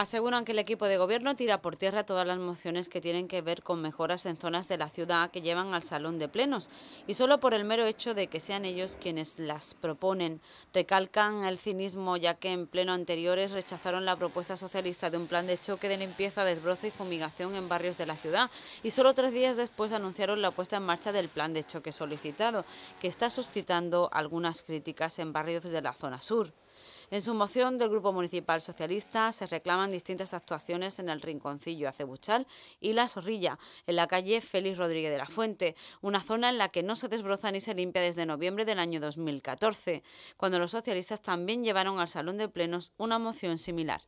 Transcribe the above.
aseguran que el equipo de gobierno tira por tierra todas las mociones que tienen que ver con mejoras en zonas de la ciudad que llevan al salón de plenos y solo por el mero hecho de que sean ellos quienes las proponen. Recalcan el cinismo ya que en pleno anteriores rechazaron la propuesta socialista de un plan de choque de limpieza, desbroce y fumigación en barrios de la ciudad y solo tres días después anunciaron la puesta en marcha del plan de choque solicitado, que está suscitando algunas críticas en barrios de la zona sur. En su moción del Grupo Municipal Socialista se reclaman distintas actuaciones en el Rinconcillo Acebuchal y La Zorrilla, en la calle Félix Rodríguez de la Fuente, una zona en la que no se desbroza ni se limpia desde noviembre del año 2014, cuando los socialistas también llevaron al Salón de Plenos una moción similar.